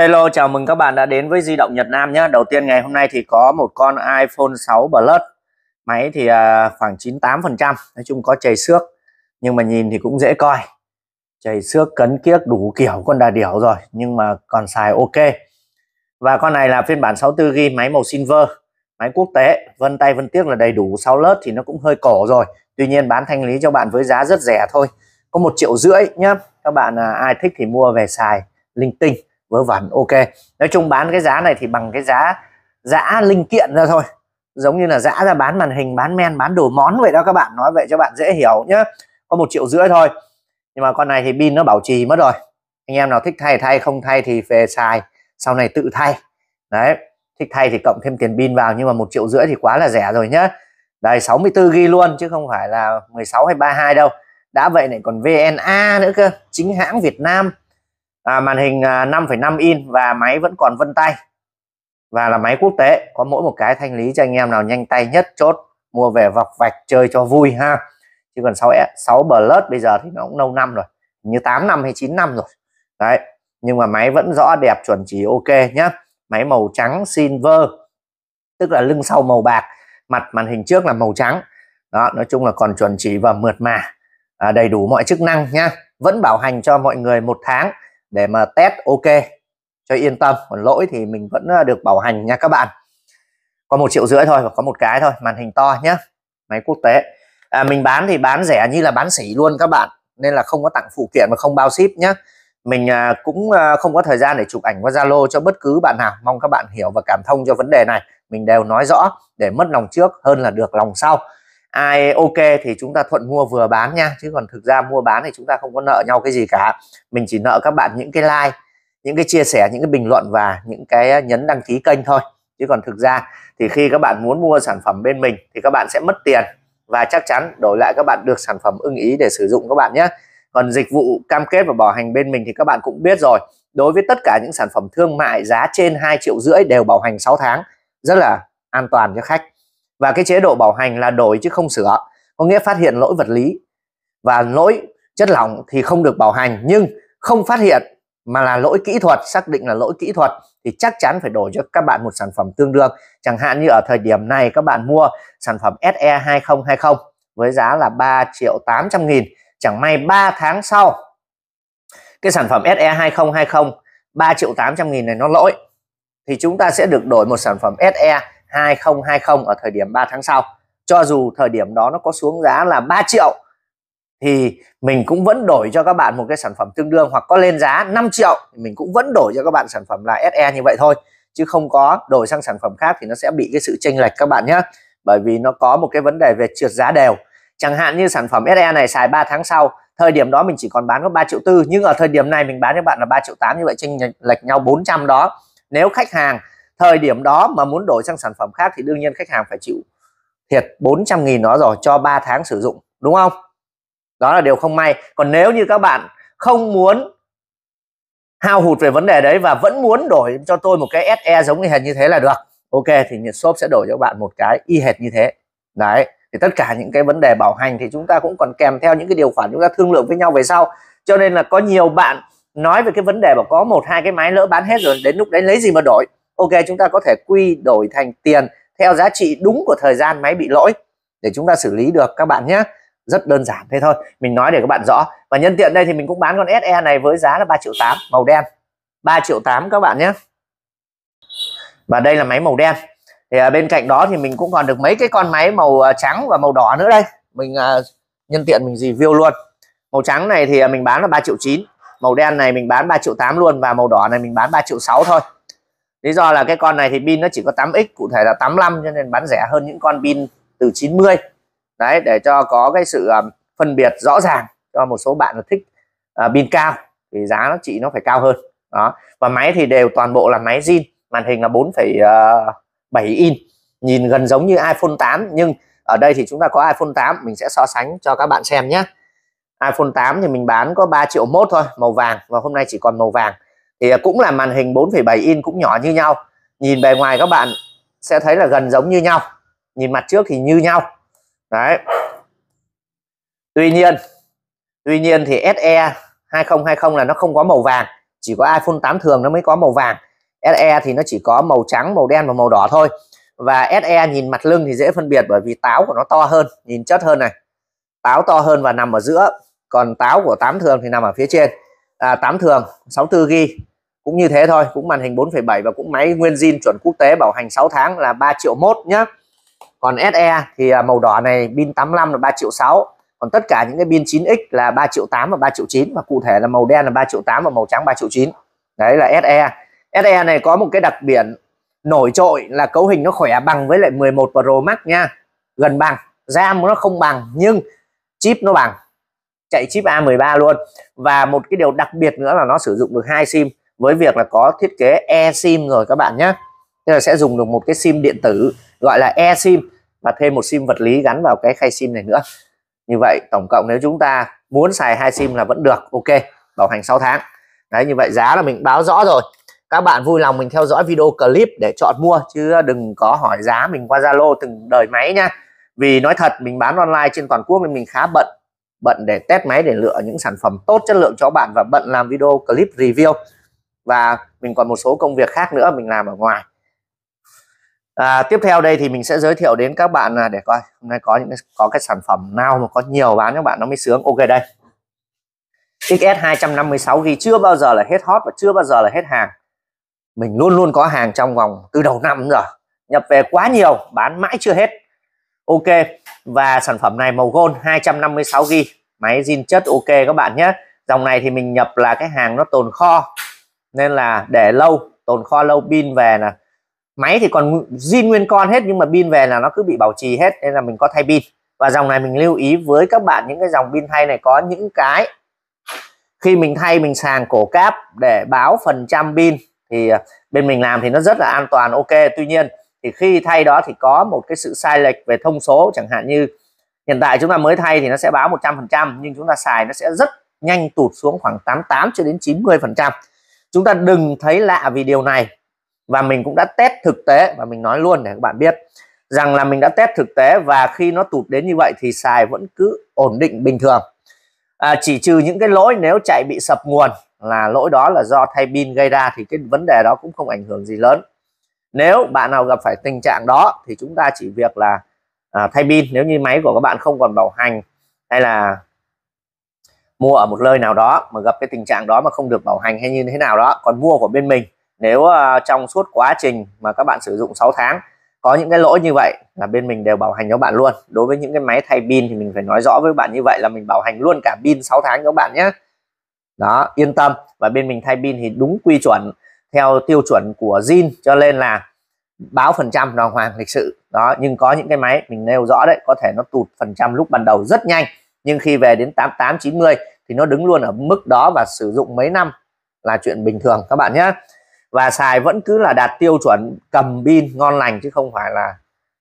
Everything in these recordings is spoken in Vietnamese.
Hello, chào mừng các bạn đã đến với Di động Nhật Nam nhé. Đầu tiên ngày hôm nay thì có một con iPhone 6 Plus. Máy thì à, khoảng 98%, nói chung có chảy xước. Nhưng mà nhìn thì cũng dễ coi. chảy xước cấn kiếc đủ kiểu con đà điểu rồi, nhưng mà còn xài ok. Và con này là phiên bản 64 g máy màu silver, máy quốc tế. Vân tay vân tiếc là đầy đủ 6 lớp thì nó cũng hơi cổ rồi. Tuy nhiên bán thanh lý cho bạn với giá rất rẻ thôi. Có một triệu rưỡi nhá. Các bạn à, ai thích thì mua về xài linh tinh vớ vẩn ok nói chung bán cái giá này thì bằng cái giá giá linh kiện ra thôi giống như là giã ra bán màn hình bán men bán đồ món vậy đó các bạn nói vậy cho bạn dễ hiểu nhé có một triệu rưỡi thôi nhưng mà con này thì pin nó bảo trì mất rồi anh em nào thích thay thay không thay thì về xài sau này tự thay đấy thích thay thì cộng thêm tiền pin vào nhưng mà một triệu rưỡi thì quá là rẻ rồi nhá đây 64 ghi luôn chứ không phải là 16 hay 32 đâu đã vậy lại còn VNA nữa cơ chính hãng Việt Nam à, màn hình 5,5 à, in và máy vẫn còn vân tay và là máy quốc tế có mỗi một cái thanh lý cho anh em nào nhanh tay nhất chốt mua về vọc vạch chơi cho vui ha chứ còn 6 6 Plus bây giờ thì nó cũng lâu năm rồi như 8 năm hay 9 năm rồi đấy nhưng mà máy vẫn rõ đẹp chuẩn chỉ ok nhá máy màu trắng silver tức là lưng sau màu bạc mặt màn hình trước là màu trắng đó nói chung là còn chuẩn chỉ và mượt mà à, đầy đủ mọi chức năng nhá vẫn bảo hành cho mọi người một tháng để mà test ok cho yên tâm còn lỗi thì mình vẫn ờ, được bảo hành nha các bạn còn một triệu rưỡi thôi và có một cái thôi màn hình to nhá máy quốc tế à, mình bán thì bán rẻ như là bán sỉ luôn các bạn nên là không có tặng phụ kiện và không bao ship nhé mình à, cũng à, không có thời gian để chụp ảnh qua Zalo cho bất cứ bạn nào mong các bạn hiểu và cảm thông cho vấn đề này mình đều nói rõ để mất lòng trước hơn là được lòng sau ai ok thì chúng ta thuận mua vừa bán nha chứ còn thực ra mua bán thì chúng ta không có nợ nhau cái gì cả mình chỉ nợ các bạn những cái like những cái chia sẻ những cái bình luận và những cái nhấn đăng ký kênh thôi chứ còn thực ra thì khi các bạn muốn mua sản phẩm bên mình thì các bạn sẽ mất tiền và chắc chắn đổi lại các bạn được sản phẩm ưng ý để sử dụng các bạn nhé còn dịch vụ cam kết và bảo hành bên mình thì các bạn cũng biết rồi đối với tất cả những sản phẩm thương mại giá trên 2 triệu rưỡi đều bảo hành 6 tháng rất là an toàn cho khách và cái chế độ bảo hành là đổi chứ không sửa có nghĩa phát hiện lỗi vật lý và lỗi chất lỏng thì không được bảo hành nhưng không phát hiện mà là lỗi kỹ thuật xác định là lỗi kỹ thuật thì chắc chắn phải đổi cho các bạn một sản phẩm tương đương chẳng hạn như ở thời điểm này các bạn mua sản phẩm SE 2020 với giá là 3 triệu 800 nghìn chẳng may 3 tháng sau cái sản phẩm SE 2020 3 triệu 800 nghìn này nó lỗi thì chúng ta sẽ được đổi một sản phẩm SE 2020 ở thời điểm 3 tháng sau cho dù thời điểm đó nó có xuống giá là 3 triệu thì mình cũng vẫn đổi cho các bạn một cái sản phẩm tương đương hoặc có lên giá 5 triệu mình cũng vẫn đổi cho các bạn sản phẩm là SE như vậy thôi chứ không có đổi sang sản phẩm khác thì nó sẽ bị cái sự chênh lệch các bạn nhé bởi vì nó có một cái vấn đề về trượt giá đều chẳng hạn như sản phẩm SE này xài 3 tháng sau thời điểm đó mình chỉ còn bán có 3 triệu tư nhưng ở thời điểm này mình bán cho bạn là 3 triệu 8 như vậy chênh lệch nhau 400 đó nếu khách hàng thời điểm đó mà muốn đổi sang sản phẩm khác thì đương nhiên khách hàng phải chịu thiệt 400 nghìn đó rồi cho 3 tháng sử dụng đúng không đó là điều không may còn nếu như các bạn không muốn hao hụt về vấn đề đấy và vẫn muốn đổi cho tôi một cái SE giống như hệt như thế là được ok thì nhiệt shop sẽ đổi cho bạn một cái y hệt như thế đấy thì tất cả những cái vấn đề bảo hành thì chúng ta cũng còn kèm theo những cái điều khoản chúng ta thương lượng với nhau về sau cho nên là có nhiều bạn nói về cái vấn đề mà có một hai cái máy lỡ bán hết rồi đến lúc đấy lấy gì mà đổi ok chúng ta có thể quy đổi thành tiền theo giá trị đúng của thời gian máy bị lỗi để chúng ta xử lý được các bạn nhé rất đơn giản thế thôi mình nói để các bạn rõ và nhân tiện đây thì mình cũng bán con SE này với giá là 3 triệu 8 màu đen 3 triệu 8 các bạn nhé và đây là máy màu đen thì à, bên cạnh đó thì mình cũng còn được mấy cái con máy màu à, trắng và màu đỏ nữa đây mình à, nhân tiện mình review luôn màu trắng này thì mình bán là 3 triệu 9 màu đen này mình bán 3 triệu 8 luôn và màu đỏ này mình bán 3 triệu 6 thôi lý do là cái con này thì pin nó chỉ có 8x cụ thể là 85 cho nên bán rẻ hơn những con pin từ 90 đấy để cho có cái sự à, phân biệt rõ ràng cho một số bạn là thích uh, pin cao thì giá nó trị nó phải cao hơn đó và máy thì đều toàn bộ là máy zin màn hình là 4,7 à, in nhìn gần giống như iPhone 8 nhưng ở đây thì chúng ta có iPhone 8 mình sẽ so sánh cho các bạn xem nhé iPhone 8 thì mình bán có 3 triệu mốt thôi màu vàng và hôm nay chỉ còn màu vàng thì cũng là màn hình 4,7 in cũng nhỏ như nhau nhìn bề ngoài các bạn sẽ thấy là gần giống như nhau nhìn mặt trước thì như nhau đấy tuy nhiên tuy nhiên thì SE 2020 là nó không có màu vàng chỉ có iPhone 8 thường nó mới có màu vàng SE thì nó chỉ có màu trắng màu đen và màu đỏ thôi và SE nhìn mặt lưng thì dễ phân biệt bởi vì táo của nó to hơn nhìn chất hơn này táo to hơn và nằm ở giữa còn táo của 8 thường thì nằm ở phía trên à, 8 thường 64 ghi cũng như thế thôi cũng màn hình 4,7 và cũng máy nguyên zin chuẩn quốc tế bảo hành 6 tháng là 3 triệu mốt nhá còn SE thì à, màu đỏ này pin 85 là 3 triệu 6 còn tất cả những cái pin 9X là 3 triệu 8 và 3 triệu 9 và cụ thể là màu đen là 3 triệu 8 và màu trắng 3 triệu 9 đấy là SE SE này có một cái đặc biệt nổi trội là cấu hình nó khỏe bằng với lại 11 Pro Max nha gần bằng RAM nó không bằng nhưng chip nó bằng chạy chip A13 luôn và một cái điều đặc biệt nữa là nó sử dụng được hai sim với việc là có thiết kế e sim rồi các bạn nhé tức là sẽ dùng được một cái sim điện tử gọi là e sim và thêm một sim vật lý gắn vào cái khay sim này nữa như vậy tổng cộng nếu chúng ta muốn xài hai sim là vẫn được ok bảo hành 6 tháng đấy như vậy giá là mình báo rõ rồi các bạn vui lòng mình theo dõi video clip để chọn mua chứ đừng có hỏi giá mình qua Zalo từng đời máy nha vì nói thật mình bán online trên toàn quốc nên mình khá bận bận để test máy để lựa những sản phẩm tốt chất lượng cho bạn và bận làm video clip review và mình còn một số công việc khác nữa mình làm ở ngoài à, tiếp theo đây thì mình sẽ giới thiệu đến các bạn à, để coi hôm nay có những có cái sản phẩm nào mà có nhiều bán các bạn nó mới sướng ok đây XS 256 ghi chưa bao giờ là hết hot và chưa bao giờ là hết hàng mình luôn luôn có hàng trong vòng từ đầu năm giờ nhập về quá nhiều bán mãi chưa hết ok và sản phẩm này màu gold 256 ghi máy zin chất ok các bạn nhé dòng này thì mình nhập là cái hàng nó tồn kho nên là để lâu tồn kho lâu pin về là máy thì còn zin nguyên con hết nhưng mà pin về là nó cứ bị bảo trì hết nên là mình có thay pin và dòng này mình lưu ý với các bạn những cái dòng pin thay này có những cái khi mình thay mình sàng cổ cáp để báo phần trăm pin thì à, bên mình làm thì nó rất là an toàn ok tuy nhiên thì khi thay đó thì có một cái sự sai lệch về thông số chẳng hạn như hiện tại chúng ta mới thay thì nó sẽ báo 100% nhưng chúng ta xài nó sẽ rất nhanh tụt xuống khoảng 88 cho đến 90% chúng ta đừng thấy lạ vì điều này và mình cũng đã test thực tế và mình nói luôn để các bạn biết rằng là mình đã test thực tế và khi nó tụt đến như vậy thì xài vẫn cứ ổn định bình thường à, chỉ trừ những cái lỗi nếu chạy bị sập nguồn là lỗi đó là do thay pin gây ra thì cái vấn đề đó cũng không ảnh hưởng gì lớn nếu bạn nào gặp phải tình trạng đó thì chúng ta chỉ việc là à, thay pin nếu như máy của các bạn không còn bảo hành hay là mua ở một nơi nào đó mà gặp cái tình trạng đó mà không được bảo hành hay như thế nào đó còn mua của bên mình nếu uh, trong suốt quá trình mà các bạn sử dụng 6 tháng có những cái lỗi như vậy là bên mình đều bảo hành cho bạn luôn đối với những cái máy thay pin thì mình phải nói rõ với bạn như vậy là mình bảo hành luôn cả pin 6 tháng cho bạn nhé đó yên tâm và bên mình thay pin thì đúng quy chuẩn theo tiêu chuẩn của zin cho nên là báo phần trăm đàng hoàng lịch sự đó nhưng có những cái máy mình nêu rõ đấy có thể nó tụt phần trăm lúc ban đầu rất nhanh nhưng khi về đến 88 90 thì nó đứng luôn ở mức đó và sử dụng mấy năm là chuyện bình thường các bạn nhé và xài vẫn cứ là đạt tiêu chuẩn cầm pin ngon lành chứ không phải là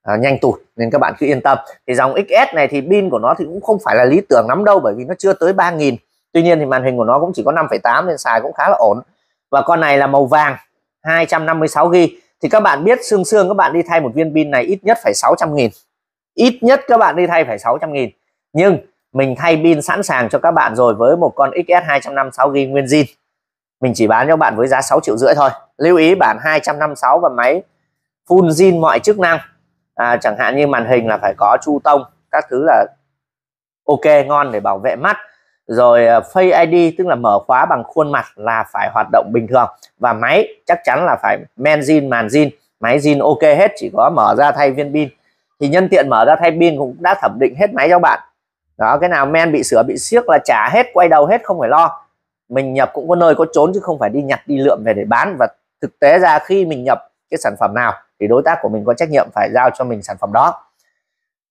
à, nhanh tụt nên các bạn cứ yên tâm thì dòng XS này thì pin của nó thì cũng không phải là lý tưởng lắm đâu bởi vì nó chưa tới 3.000 Tuy nhiên thì màn hình của nó cũng chỉ có 5,8 nên xài cũng khá là ổn và con này là màu vàng 256GB thì các bạn biết xương xương các bạn đi thay một viên pin này ít nhất phải 600 nghìn ít nhất các bạn đi thay phải 600 nghìn nhưng mình thay pin sẵn sàng cho các bạn rồi với một con XS 256GB nguyên zin mình chỉ bán cho bạn với giá 6 triệu rưỡi thôi lưu ý bản 256 và máy full zin mọi chức năng à, chẳng hạn như màn hình là phải có chu tông các thứ là ok ngon để bảo vệ mắt rồi à, Face ID tức là mở khóa bằng khuôn mặt là phải hoạt động bình thường và máy chắc chắn là phải men zin màn zin máy zin ok hết chỉ có mở ra thay viên pin thì nhân tiện mở ra thay pin cũng đã thẩm định hết máy cho bạn đó cái nào men bị sửa bị xiếc là trả hết quay đầu hết không phải lo mình nhập cũng có nơi có trốn chứ không phải đi nhặt đi lượm về để bán và thực tế ra khi mình nhập cái sản phẩm nào thì đối tác của mình có trách nhiệm phải giao cho mình sản phẩm đó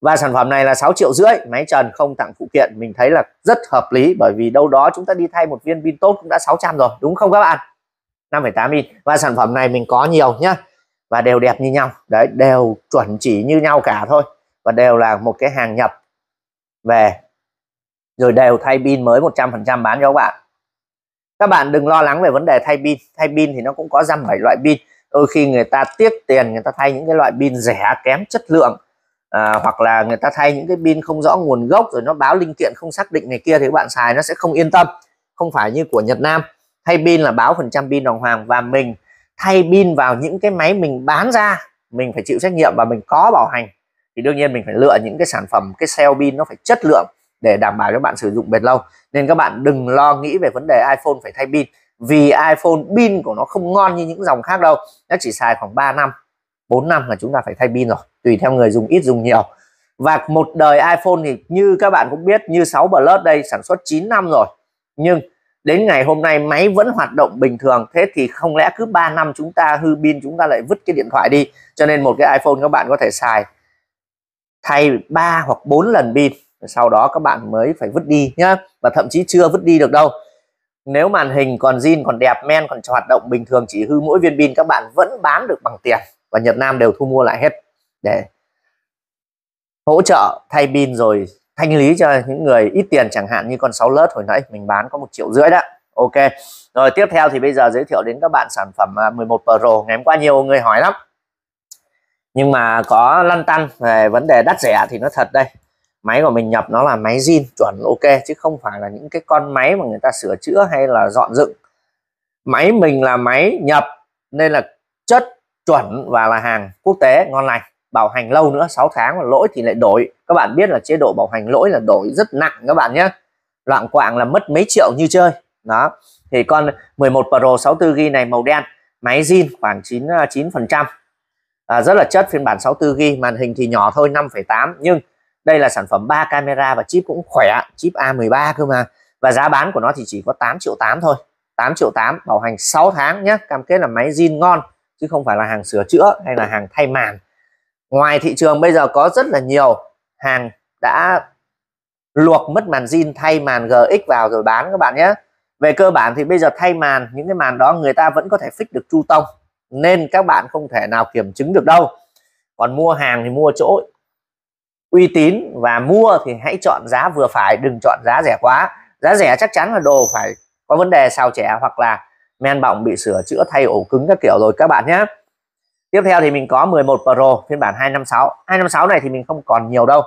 và sản phẩm này là 6 triệu rưỡi máy trần không tặng phụ kiện mình thấy là rất hợp lý bởi vì đâu đó chúng ta đi thay một viên pin tốt cũng đã 600 rồi đúng không các bạn 5,8 in và sản phẩm này mình có nhiều nhá và đều đẹp như nhau đấy đều chuẩn chỉ như nhau cả thôi và đều là một cái hàng nhập về rồi đều thay pin mới 100% bán cho các bạn các bạn đừng lo lắng về vấn đề thay pin thay pin thì nó cũng có dăm bảy loại pin đôi khi người ta tiếc tiền người ta thay những cái loại pin rẻ kém chất lượng à, hoặc là người ta thay những cái pin không rõ nguồn gốc rồi nó báo linh kiện không xác định này kia thì các bạn xài nó sẽ không yên tâm không phải như của Nhật Nam thay pin là báo phần trăm pin đồng hoàng và mình thay pin vào những cái máy mình bán ra mình phải chịu trách nhiệm và mình có bảo hành thì đương nhiên mình phải lựa những cái sản phẩm cái cell pin nó phải chất lượng để đảm bảo cho bạn sử dụng bền lâu nên các bạn đừng lo nghĩ về vấn đề iPhone phải thay pin vì iPhone pin của nó không ngon như những dòng khác đâu nó chỉ xài khoảng 3 năm 4 năm là chúng ta phải thay pin rồi tùy theo người dùng ít dùng nhiều và một đời iPhone thì như các bạn cũng biết như 6 Plus đây sản xuất 9 năm rồi nhưng đến ngày hôm nay máy vẫn hoạt động bình thường thế thì không lẽ cứ 3 năm chúng ta hư pin chúng ta lại vứt cái điện thoại đi cho nên một cái iPhone các bạn có thể xài thay 3 hoặc 4 lần pin sau đó các bạn mới phải vứt đi nhá và thậm chí chưa vứt đi được đâu nếu màn hình còn zin còn đẹp men còn hoạt động bình thường chỉ hư mỗi viên pin các bạn vẫn bán được bằng tiền và Nhật Nam đều thu mua lại hết để hỗ trợ thay pin rồi thanh lý cho những người ít tiền chẳng hạn như con 6 lớp hồi nãy mình bán có một triệu rưỡi đó Ok rồi tiếp theo thì bây giờ giới thiệu đến các bạn sản phẩm 11 à, Pro ngày hôm qua nhiều người hỏi lắm nhưng mà có lăn tăn về vấn đề đắt rẻ thì nó thật đây máy của mình nhập nó là máy zin chuẩn ok chứ không phải là những cái con máy mà người ta sửa chữa hay là dọn dựng máy mình là máy nhập nên là chất chuẩn và là hàng quốc tế ngon lành bảo hành lâu nữa 6 tháng mà lỗi thì lại đổi các bạn biết là chế độ bảo hành lỗi là đổi rất nặng các bạn nhé loạn quạng là mất mấy triệu như chơi đó thì con 11 Pro 64 G này màu đen máy zin khoảng 9 9 à, phần trăm à, rất là chất phiên bản 64GB màn hình thì nhỏ thôi 5,8 nhưng đây là sản phẩm 3 camera và chip cũng khỏe chip A13 cơ mà và giá bán của nó thì chỉ có 8 triệu 8 thôi 8 triệu 8 bảo hành 6 tháng nhé cam kết là máy zin ngon chứ không phải là hàng sửa chữa hay là hàng thay màn ngoài thị trường bây giờ có rất là nhiều hàng đã luộc mất màn zin thay màn GX vào rồi bán các bạn nhé về cơ bản thì bây giờ thay màn những cái màn đó người ta vẫn có thể fix được chu tông nên các bạn không thể nào kiểm chứng được đâu còn mua hàng thì mua chỗ uy tín và mua thì hãy chọn giá vừa phải đừng chọn giá rẻ quá giá rẻ chắc chắn là đồ phải có vấn đề sao trẻ hoặc là men bỏng bị sửa chữa thay ổ cứng các kiểu rồi các bạn nhé tiếp theo thì mình có 11 Pro phiên bản 256 256 này thì mình không còn nhiều đâu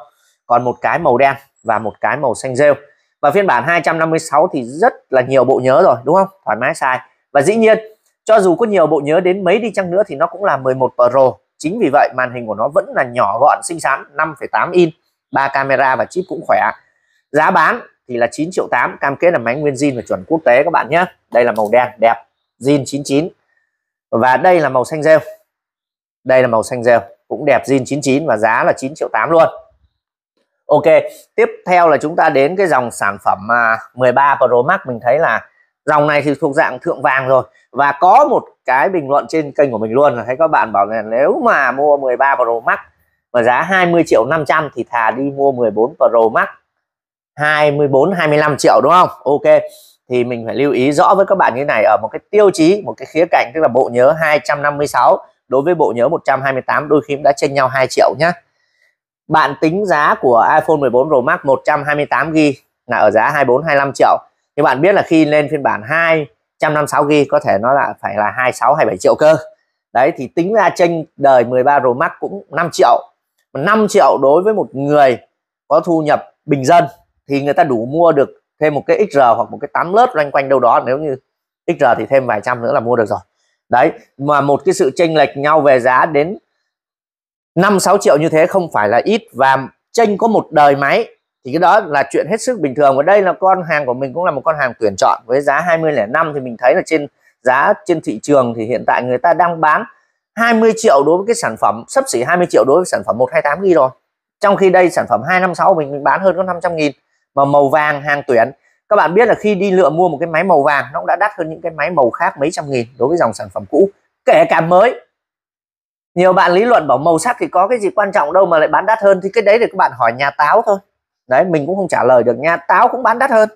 còn một cái màu đen và một cái màu xanh rêu và phiên bản 256 thì rất là nhiều bộ nhớ rồi đúng không thoải mái xài và dĩ nhiên cho dù có nhiều bộ nhớ đến mấy đi chăng nữa thì nó cũng là 11 Pro. Chính vì vậy màn hình của nó vẫn là nhỏ gọn xinh xắn 5,8 in, ba camera và chip cũng khỏe. Giá bán thì là 9 triệu 8, cam kết là máy nguyên zin và chuẩn quốc tế các bạn nhé. Đây là màu đen đẹp, zin 99. Và đây là màu xanh rêu. Đây là màu xanh rêu, cũng đẹp zin 99 và giá là 9 triệu 8 luôn. Ok, tiếp theo là chúng ta đến cái dòng sản phẩm 13 à, Pro Max mình thấy là dòng này thì thuộc dạng thượng vàng rồi và có một cái bình luận trên kênh của mình luôn là thấy các bạn bảo là nếu mà mua 13 Pro Max mà giá 20 triệu 500 thì thà đi mua 14 Pro Max 24 25 triệu đúng không Ok thì mình phải lưu ý rõ với các bạn như này ở một cái tiêu chí một cái khía cạnh tức là bộ nhớ 256 đối với bộ nhớ 128 đôi khi đã chênh nhau 2 triệu nhá bạn tính giá của iPhone 14 Pro Max 128GB là ở giá 24 25 triệu như bạn biết là khi lên phiên bản 256 GB có thể nó là phải là 26 27 triệu cơ đấy thì tính ra chênh đời 13 Pro Max cũng 5 triệu 5 triệu đối với một người có thu nhập bình dân thì người ta đủ mua được thêm một cái XR hoặc một cái 8 lớp loanh quanh đâu đó nếu như XR thì thêm vài trăm nữa là mua được rồi đấy mà một cái sự chênh lệch nhau về giá đến 5-6 triệu như thế không phải là ít và chênh có một đời máy thì cái đó là chuyện hết sức bình thường và đây là con hàng của mình cũng là một con hàng tuyển chọn với giá 2005 thì mình thấy là trên giá trên thị trường thì hiện tại người ta đang bán 20 triệu đối với cái sản phẩm sắp xỉ 20 triệu đối với sản phẩm 128 g rồi trong khi đây sản phẩm 256 mình, mình bán hơn có 500 nghìn mà màu vàng hàng tuyển các bạn biết là khi đi lựa mua một cái máy màu vàng nó cũng đã đắt hơn những cái máy màu khác mấy trăm nghìn đối với dòng sản phẩm cũ kể cả mới nhiều bạn lý luận bảo màu sắc thì có cái gì quan trọng đâu mà lại bán đắt hơn thì cái đấy thì các bạn hỏi nhà táo thôi đấy mình cũng không trả lời được nha táo cũng bán đắt hơn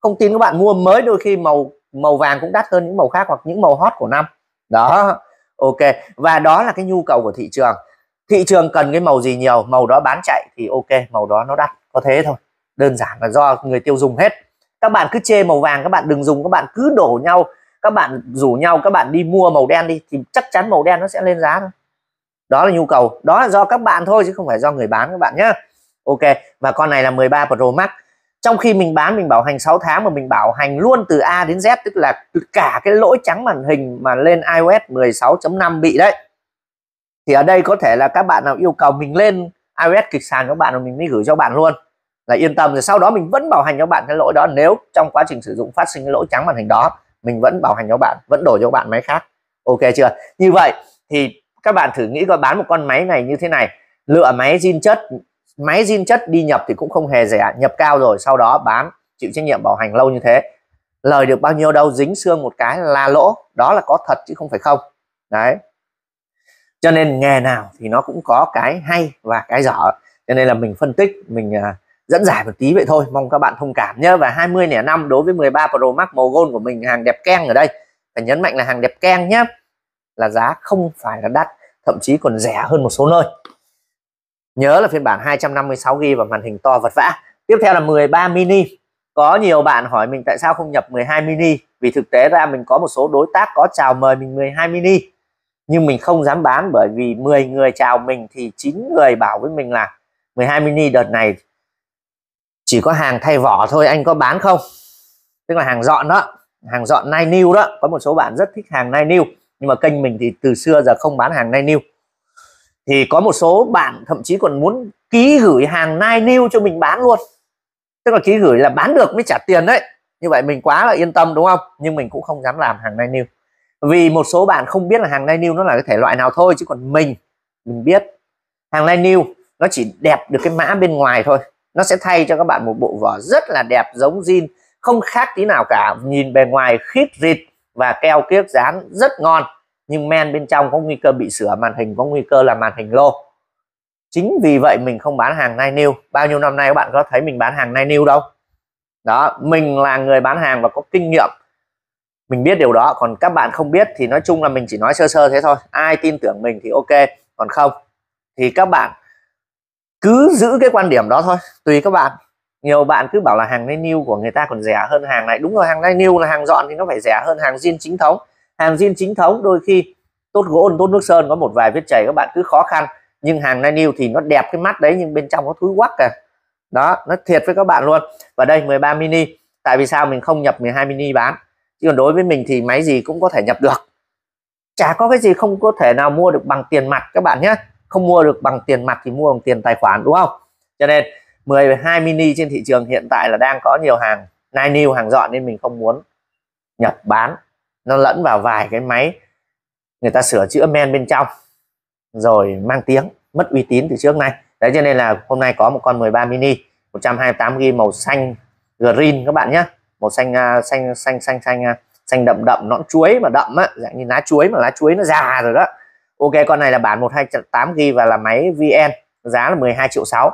không tin các bạn mua mới đôi khi màu màu vàng cũng đắt hơn những màu khác hoặc những màu hot của năm đó ok và đó là cái nhu cầu của thị trường thị trường cần cái màu gì nhiều màu đó bán chạy thì ok màu đó nó đắt có thế thôi đơn giản là do người tiêu dùng hết các bạn cứ chê màu vàng các bạn đừng dùng các bạn cứ đổ nhau các bạn rủ nhau các bạn đi mua màu đen đi thì chắc chắn màu đen nó sẽ lên giá thôi đó là nhu cầu đó là do các bạn thôi chứ không phải do người bán các bạn nhé ok và con này là 13 Pro Max trong khi mình bán mình bảo hành 6 tháng mà mình bảo hành luôn từ A đến Z tức là cả cái lỗi trắng màn hình mà lên iOS 16.5 bị đấy thì ở đây có thể là các bạn nào yêu cầu mình lên iOS kịch sàn các bạn rồi mình mới gửi cho bạn luôn là yên tâm rồi sau đó mình vẫn bảo hành cho bạn cái lỗi đó nếu trong quá trình sử dụng phát sinh cái lỗi trắng màn hình đó mình vẫn bảo hành cho bạn vẫn đổi cho bạn máy khác ok chưa như vậy thì các bạn thử nghĩ coi bán một con máy này như thế này lựa máy zin chất máy zin chất đi nhập thì cũng không hề rẻ nhập cao rồi sau đó bán chịu trách nhiệm bảo hành lâu như thế lời được bao nhiêu đâu dính xương một cái là lỗ đó là có thật chứ không phải không đấy cho nên nghề nào thì nó cũng có cái hay và cái dở cho nên là mình phân tích mình uh, dẫn giải một tí vậy thôi mong các bạn thông cảm nhé và 20 nẻ năm đối với 13 Pro Max màu gold của mình hàng đẹp keng ở đây phải nhấn mạnh là hàng đẹp keng nhé là giá không phải là đắt thậm chí còn rẻ hơn một số nơi nhớ là phiên bản 256GB và màn hình to vật vã tiếp theo là 13 mini có nhiều bạn hỏi mình tại sao không nhập 12 mini vì thực tế ra mình có một số đối tác có chào mời mình 12 mini nhưng mình không dám bán bởi vì 10 người chào mình thì 9 người bảo với mình là 12 mini đợt này chỉ có hàng thay vỏ thôi anh có bán không tức là hàng dọn đó hàng dọn nine new đó có một số bạn rất thích hàng nine new nhưng mà kênh mình thì từ xưa giờ không bán hàng nine new thì có một số bạn thậm chí còn muốn ký gửi hàng nai new cho mình bán luôn tức là ký gửi là bán được mới trả tiền đấy như vậy mình quá là yên tâm đúng không nhưng mình cũng không dám làm hàng nai new vì một số bạn không biết là hàng nai new nó là cái thể loại nào thôi chứ còn mình mình biết hàng nai new nó chỉ đẹp được cái mã bên ngoài thôi nó sẽ thay cho các bạn một bộ vỏ rất là đẹp giống jean không khác tí nào cả nhìn bề ngoài khít rịt và keo kiếc dán rất ngon nhưng men bên trong có nguy cơ bị sửa màn hình có nguy cơ là màn hình lô chính vì vậy mình không bán hàng nai new bao nhiêu năm nay các bạn có thấy mình bán hàng nai new đâu đó mình là người bán hàng và có kinh nghiệm mình biết điều đó còn các bạn không biết thì nói chung là mình chỉ nói sơ sơ thế thôi ai tin tưởng mình thì ok còn không thì các bạn cứ giữ cái quan điểm đó thôi tùy các bạn nhiều bạn cứ bảo là hàng nai new của người ta còn rẻ hơn hàng này đúng rồi hàng nai new là hàng dọn thì nó phải rẻ hơn hàng zin chính thống hàng zin chính thống đôi khi tốt gỗ tốt nước sơn có một vài vết chảy các bạn cứ khó khăn nhưng hàng new thì nó đẹp cái mắt đấy nhưng bên trong nó thúi quắc cả à. đó nó thiệt với các bạn luôn và đây 13 mini tại vì sao mình không nhập 12 mini bán chứ còn đối với mình thì máy gì cũng có thể nhập được chả có cái gì không có thể nào mua được bằng tiền mặt các bạn nhé không mua được bằng tiền mặt thì mua bằng tiền tài khoản đúng không cho nên 12 mini trên thị trường hiện tại là đang có nhiều hàng nine new hàng dọn nên mình không muốn nhập bán nó lẫn vào vài cái máy người ta sửa chữa men bên trong rồi mang tiếng mất uy tín từ trước nay đấy cho nên là hôm nay có một con 13 mini 128 g màu xanh green các bạn nhé màu xanh uh, xanh xanh xanh xanh uh, xanh đậm đậm nõn chuối mà đậm á dạng như lá chuối mà lá chuối nó già rồi đó ok con này là bản 128 g và là máy vn giá là 12 triệu 6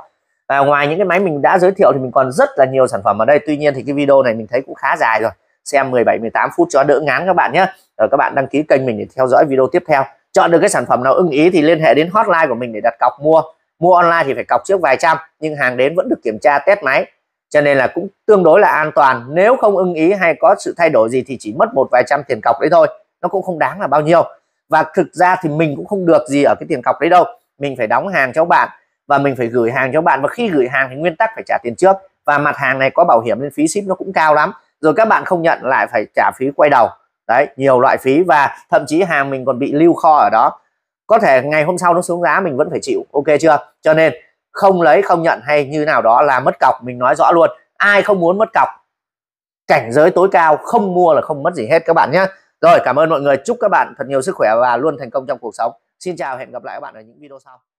và ngoài những cái máy mình đã giới thiệu thì mình còn rất là nhiều sản phẩm ở đây tuy nhiên thì cái video này mình thấy cũng khá dài rồi xem 17 18 phút cho đỡ ngán các bạn nhé rồi ờ, các bạn đăng ký kênh mình để theo dõi video tiếp theo chọn được cái sản phẩm nào ưng ý thì liên hệ đến hotline của mình để đặt cọc mua mua online thì phải cọc trước vài trăm nhưng hàng đến vẫn được kiểm tra test máy cho nên là cũng tương đối là an toàn nếu không ưng ý hay có sự thay đổi gì thì chỉ mất một vài trăm tiền cọc đấy thôi nó cũng không đáng là bao nhiêu và thực ra thì mình cũng không được gì ở cái tiền cọc đấy đâu mình phải đóng hàng cho bạn và mình phải gửi hàng cho bạn và khi gửi hàng thì nguyên tắc phải trả tiền trước và mặt hàng này có bảo hiểm nên phí ship nó cũng cao lắm rồi các bạn không nhận lại phải trả phí quay đầu đấy nhiều loại phí và thậm chí hàng mình còn bị lưu kho ở đó có thể ngày hôm sau nó xuống giá mình vẫn phải chịu ok chưa cho nên không lấy không nhận hay như nào đó là mất cọc mình nói rõ luôn ai không muốn mất cọc cảnh giới tối cao không mua là không mất gì hết các bạn nhé rồi cảm ơn mọi người chúc các bạn thật nhiều sức khỏe và luôn thành công trong cuộc sống xin chào hẹn gặp lại các bạn ở những video sau